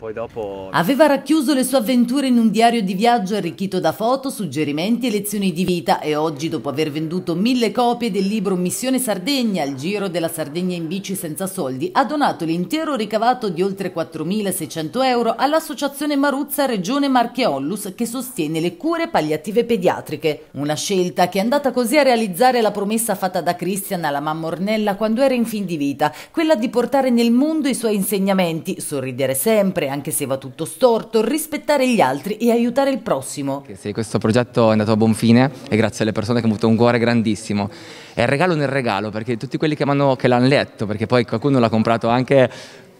Poi dopo... Aveva racchiuso le sue avventure in un diario di viaggio arricchito da foto, suggerimenti e lezioni di vita e oggi, dopo aver venduto mille copie del libro Missione Sardegna, il giro della Sardegna in bici senza soldi, ha donato l'intero ricavato di oltre 4.600 euro all'associazione Maruzza Regione Marcheollus che sostiene le cure palliative pediatriche. Una scelta che è andata così a realizzare la promessa fatta da Cristian alla mamma Ornella quando era in fin di vita, quella di portare nel mondo i suoi insegnamenti, sorridere sempre, anche se va tutto storto, rispettare gli altri e aiutare il prossimo. Sì, questo progetto è andato a buon fine e grazie alle persone che hanno avuto un cuore grandissimo. È il regalo nel regalo, perché tutti quelli che, che l'hanno letto, perché poi qualcuno l'ha comprato anche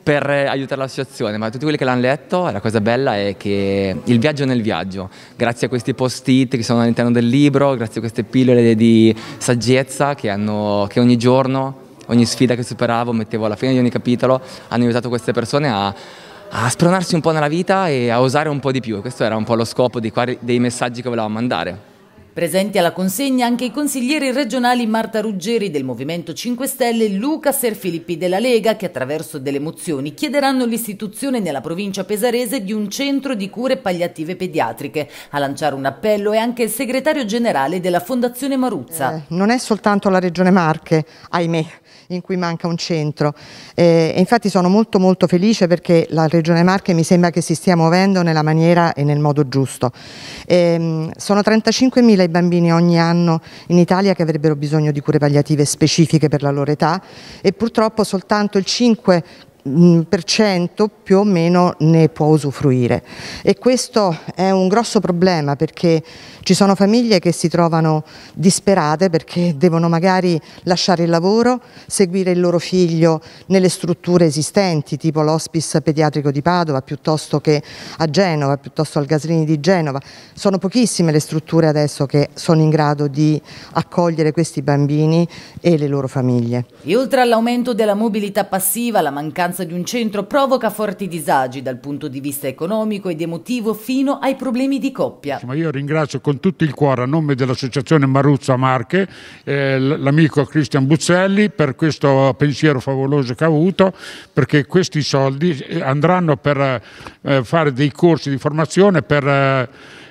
per eh, aiutare l'associazione, ma tutti quelli che l'hanno letto, la cosa bella è che il viaggio nel viaggio, grazie a questi post-it che sono all'interno del libro, grazie a queste pillole di saggezza che, hanno, che ogni giorno ogni sfida che superavo, mettevo alla fine di ogni capitolo, hanno aiutato queste persone a, a spronarsi un po' nella vita e a osare un po' di più. Questo era un po' lo scopo dei, dei messaggi che volevamo mandare. Presenti alla consegna anche i consiglieri regionali Marta Ruggeri del Movimento 5 Stelle e Luca Serfilippi della Lega che attraverso delle mozioni chiederanno l'istituzione nella provincia pesarese di un centro di cure palliative pediatriche. A lanciare un appello è anche il segretario generale della Fondazione Maruzza. Eh, non è soltanto la regione Marche, ahimè, in cui manca un centro. Eh, infatti sono molto molto felice perché la Regione Marche mi sembra che si stia muovendo nella maniera e nel modo giusto. Eh, sono 35.000 20.000 bambini ogni anno in Italia che avrebbero bisogno di cure palliative specifiche per la loro età e purtroppo soltanto il 5 20% più o meno ne può usufruire e questo è un grosso problema perché ci sono famiglie che si trovano disperate perché devono magari lasciare il lavoro, seguire il loro figlio nelle strutture esistenti tipo l'ospice pediatrico di Padova piuttosto che a Genova, piuttosto al Gaslini di Genova. Sono pochissime le strutture adesso che sono in grado di accogliere questi bambini e le loro famiglie. E oltre all'aumento della mobilità passiva, la mancanza mancanza di un centro provoca forti disagi dal punto di vista economico ed emotivo fino ai problemi di coppia. Ma io ringrazio con tutto il cuore a nome dell'associazione Maruzza Marche eh, l'amico Cristian Buzzelli per questo pensiero favoloso che ha avuto perché questi soldi eh, andranno per eh, fare dei corsi di formazione per... Eh,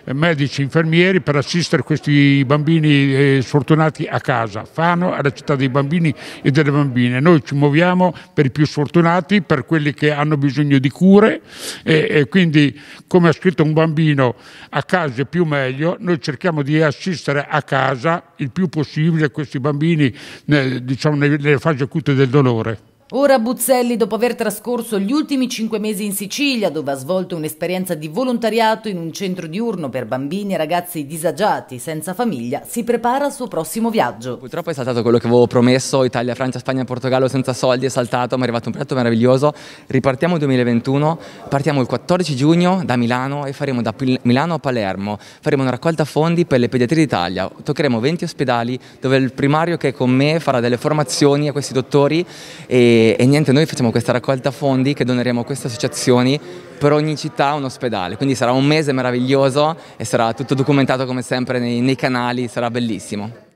eh, medici, infermieri per assistere questi bambini eh, sfortunati a casa. Fano è la città dei bambini e delle bambine. Noi ci muoviamo per i più sfortunati, per quelli che hanno bisogno di cure e, e quindi come ha scritto un bambino a casa è più meglio, noi cerchiamo di assistere a casa il più possibile questi bambini eh, diciamo, nelle fasi acute del dolore. Ora Buzzelli, dopo aver trascorso gli ultimi cinque mesi in Sicilia, dove ha svolto un'esperienza di volontariato in un centro diurno per bambini e ragazzi disagiati senza famiglia, si prepara al suo prossimo viaggio. Purtroppo è saltato quello che avevo promesso, Italia, Francia, Spagna, Portogallo senza soldi, è saltato, ma è arrivato un progetto meraviglioso. Ripartiamo il 2021, partiamo il 14 giugno da Milano e faremo da Milano a Palermo, faremo una raccolta fondi per le pediatrie d'Italia, toccheremo 20 ospedali dove il primario che è con me farà delle formazioni a questi dottori e e, niente, noi facciamo questa raccolta fondi che doneremo a queste associazioni per ogni città un ospedale, quindi sarà un mese meraviglioso e sarà tutto documentato come sempre nei, nei canali, sarà bellissimo.